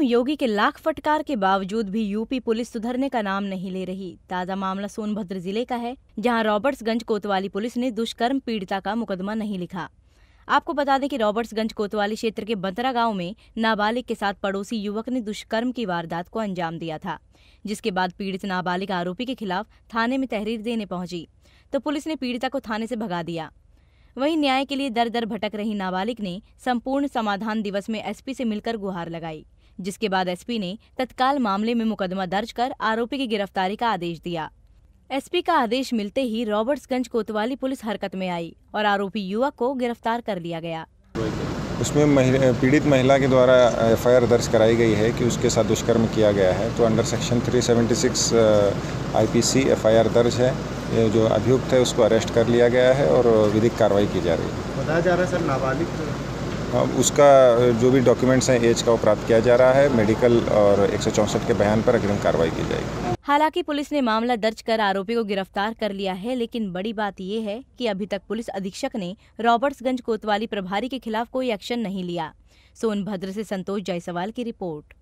CM योगी के लाख फटकार के बावजूद भी यूपी पुलिस सुधरने का नाम नहीं ले रही ताज़ा मामला सोनभद्र जिले का है जहां रॉबर्ट्सगंज कोतवाली पुलिस ने दुष्कर्म पीड़िता का मुकदमा नहीं लिखा आपको बता दें कि रॉबर्ट्सगंज कोतवाली क्षेत्र के बंतरा गांव में नाबालिग के साथ पड़ोसी युवक ने दुष्कर्म की वारदात को अंजाम दिया था जिसके बाद पीड़ित नाबालिग आरोपी के खिलाफ थाने में तहरीर देने पहुंची तो पुलिस ने पीड़िता को थाने से भगा दिया वहीं न्याय के लिए दर दर भटक रही नाबालिग ने संपूर्ण समाधान दिवस में एसपी से मिलकर गुहार लगाई जिसके बाद एसपी ने तत्काल मामले में मुकदमा दर्ज कर आरोपी की गिरफ्तारी का आदेश दिया एसपी का आदेश मिलते ही रॉबर्ट्सगंज कोतवाली पुलिस हरकत में आई और आरोपी युवक को गिरफ्तार कर लिया गया उसमें महिला पीड़ित महिला के द्वारा एफ दर्ज कराई गई है कि उसके साथ दुष्कर्म किया गया है तो अंडर सेक्शन 376 आईपीसी एफआईआर दर्ज है जो अभियुक्त है उसको अरेस्ट कर लिया गया है और विधिक कार्रवाई की जा रही है बताया जा रहा है सर नाबालिग उसका जो भी डॉक्यूमेंट्स हैं एज का वो प्राप्त किया जा रहा है मेडिकल और एक के बयान पर अग्रिम कार्रवाई की जाएगी हालांकि पुलिस ने मामला दर्ज कर आरोपी को गिरफ्तार कर लिया है लेकिन बड़ी बात यह है कि अभी तक पुलिस अधीक्षक ने रॉबर्ट्सगंज कोतवाली प्रभारी के खिलाफ कोई एक्शन नहीं लिया सोनभद्र से संतोष जायसवाल की रिपोर्ट